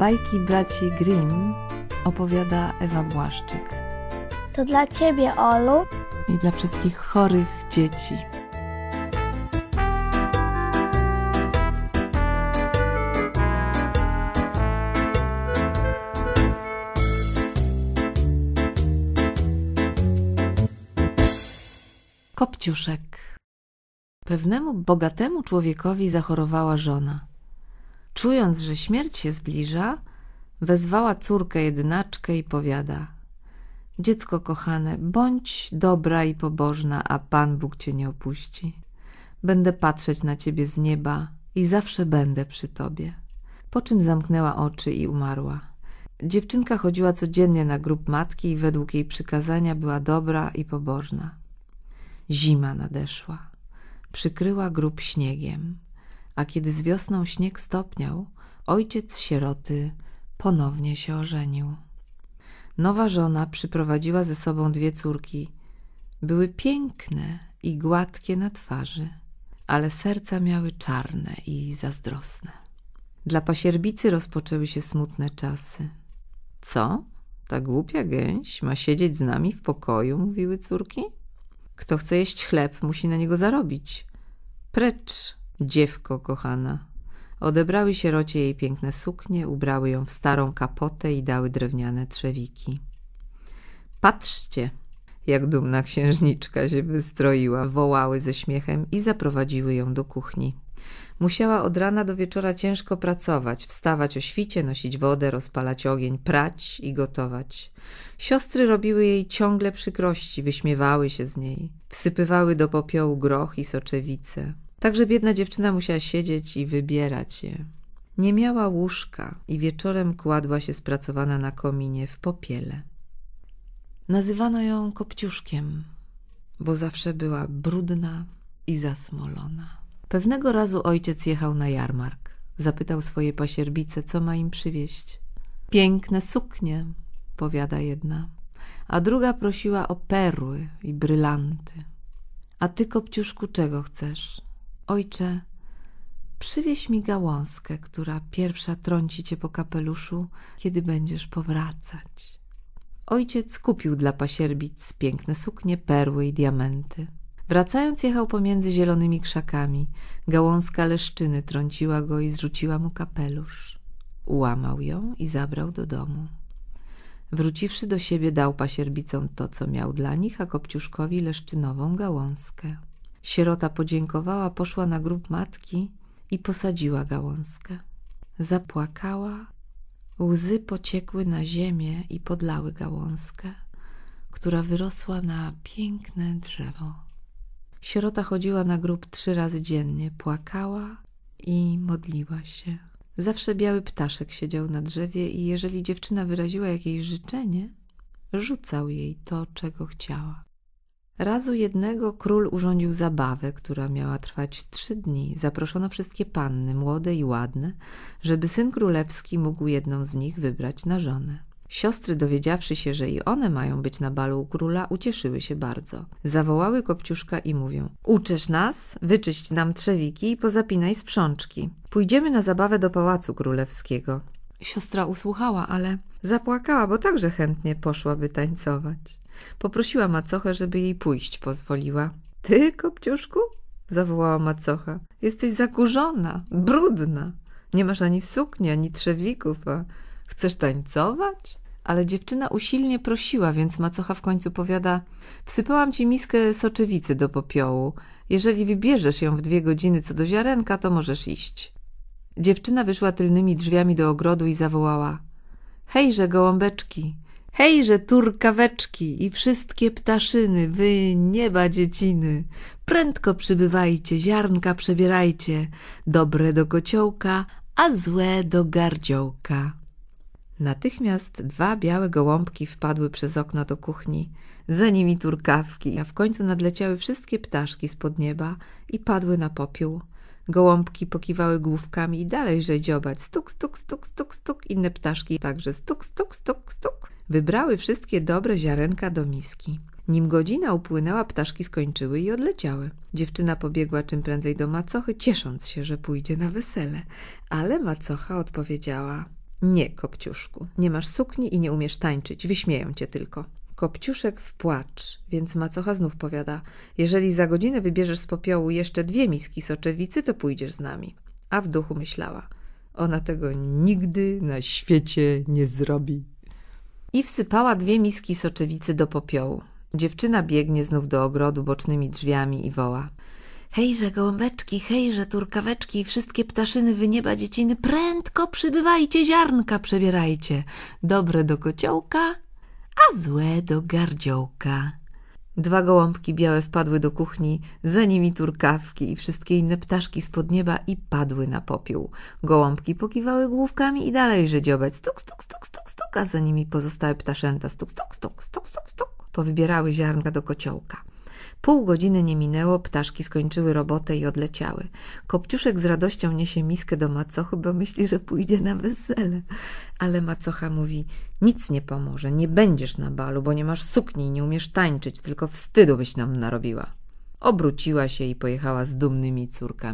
Bajki braci Grimm opowiada Ewa Błaszczyk. To dla Ciebie, Olu. I dla wszystkich chorych dzieci. Kopciuszek. Pewnemu bogatemu człowiekowi zachorowała żona czując, że śmierć się zbliża, wezwała córkę jedynaczkę i powiada Dziecko kochane, bądź dobra i pobożna, a Pan Bóg cię nie opuści. Będę patrzeć na ciebie z nieba i zawsze będę przy tobie. Po czym zamknęła oczy i umarła. Dziewczynka chodziła codziennie na grób matki i według jej przykazania była dobra i pobożna. Zima nadeszła. Przykryła grób śniegiem a kiedy z wiosną śnieg stopniał, ojciec sieroty ponownie się ożenił. Nowa żona przyprowadziła ze sobą dwie córki. Były piękne i gładkie na twarzy, ale serca miały czarne i zazdrosne. Dla pasierbicy rozpoczęły się smutne czasy. Co? Ta głupia gęś ma siedzieć z nami w pokoju, mówiły córki? Kto chce jeść chleb, musi na niego zarobić. Precz Dziewko kochana. Odebrały sierocie jej piękne suknie, ubrały ją w starą kapotę i dały drewniane trzewiki. Patrzcie, jak dumna księżniczka się wystroiła, wołały ze śmiechem i zaprowadziły ją do kuchni. Musiała od rana do wieczora ciężko pracować, wstawać o świcie, nosić wodę, rozpalać ogień, prać i gotować. Siostry robiły jej ciągle przykrości, wyśmiewały się z niej, wsypywały do popiołu groch i soczewice. Także biedna dziewczyna musiała siedzieć i wybierać je. Nie miała łóżka i wieczorem kładła się spracowana na kominie w popiele. Nazywano ją kopciuszkiem, bo zawsze była brudna i zasmolona. Pewnego razu ojciec jechał na jarmark. Zapytał swoje pasierbice, co ma im przywieźć. Piękne suknie, powiada jedna, a druga prosiła o perły i brylanty. A ty, kopciuszku, czego chcesz? Ojcze, przywieź mi gałązkę, która pierwsza trąci cię po kapeluszu, kiedy będziesz powracać. Ojciec kupił dla pasierbic piękne suknie, perły i diamenty. Wracając jechał pomiędzy zielonymi krzakami. Gałązka leszczyny trąciła go i zrzuciła mu kapelusz. Ułamał ją i zabrał do domu. Wróciwszy do siebie dał pasierbicom to, co miał dla nich, a Kopciuszkowi leszczynową gałązkę. Sierota podziękowała, poszła na grób matki i posadziła gałązkę. Zapłakała, łzy pociekły na ziemię i podlały gałązkę, która wyrosła na piękne drzewo. Sierota chodziła na grób trzy razy dziennie, płakała i modliła się. Zawsze biały ptaszek siedział na drzewie i jeżeli dziewczyna wyraziła jakieś życzenie, rzucał jej to, czego chciała. Razu jednego król urządził zabawę, która miała trwać trzy dni. Zaproszono wszystkie panny, młode i ładne, żeby syn królewski mógł jedną z nich wybrać na żonę. Siostry, dowiedziawszy się, że i one mają być na balu u króla, ucieszyły się bardzo. Zawołały Kopciuszka i mówią – "Uczysz nas, wyczyść nam trzewiki i pozapinaj sprzączki. Pójdziemy na zabawę do pałacu królewskiego. Siostra usłuchała, ale zapłakała, bo także chętnie poszłaby tańcować. Poprosiła macochę, żeby jej pójść pozwoliła. Ty, kopciuszku? zawołała macocha. Jesteś zakurzona, brudna. Nie masz ani sukni, ani trzewików, a chcesz tańcować? Ale dziewczyna usilnie prosiła, więc macocha w końcu powiada: Wsypałam ci miskę soczewicy do popiołu. Jeżeli wybierzesz ją w dwie godziny co do ziarenka, to możesz iść. Dziewczyna wyszła tylnymi drzwiami do ogrodu i zawołała: Hejże, gołąbeczki! Hejże, turkaweczki i wszystkie ptaszyny, wy nieba dzieciny! Prędko przybywajcie, ziarnka przebierajcie, dobre do kociołka, a złe do gardziołka. Natychmiast dwa białe gołąbki wpadły przez okno do kuchni, za nimi turkawki, a w końcu nadleciały wszystkie ptaszki spod nieba i padły na popiół. Gołąbki pokiwały główkami i dalej dziobać. Stuk, stuk, stuk, stuk, stuk. Inne ptaszki także stuk, stuk, stuk, stuk. Wybrały wszystkie dobre ziarenka do miski. Nim godzina upłynęła, ptaszki skończyły i odleciały. Dziewczyna pobiegła czym prędzej do macochy, ciesząc się, że pójdzie na wesele. Ale macocha odpowiedziała: Nie, kopciuszku, nie masz sukni i nie umiesz tańczyć, wyśmieją cię tylko. Kopciuszek w płacz, więc macocha znów powiada: Jeżeli za godzinę wybierzesz z popiołu jeszcze dwie miski soczewicy, to pójdziesz z nami. A w duchu myślała: Ona tego nigdy na świecie nie zrobi. I wsypała dwie miski soczewicy do popiołu. Dziewczyna biegnie znów do ogrodu bocznymi drzwiami i woła: Hejże gołąbeczki, hejże turkaweczki, wszystkie ptaszyny wynieba dzieciny, prędko przybywajcie, ziarnka przebierajcie, dobre do kociołka a złe do gardziołka. Dwa gołąbki białe wpadły do kuchni, za nimi turkawki i wszystkie inne ptaszki spod nieba i padły na popiół. Gołąbki pokiwały główkami i dalej żydziobec. Stuk, stuk, stuk, stuk, stuk, a za nimi pozostałe ptaszęta. Stuk, stuk, stuk, stuk, stuk, stuk. Powybierały ziarnka do kociołka. Pół godziny nie minęło, ptaszki skończyły robotę i odleciały. Kopciuszek z radością niesie miskę do macochy, bo myśli, że pójdzie na wesele. Ale macocha mówi, nic nie pomoże, nie będziesz na balu, bo nie masz sukni i nie umiesz tańczyć, tylko wstydu byś nam narobiła. Obróciła się i pojechała z dumnymi córkami.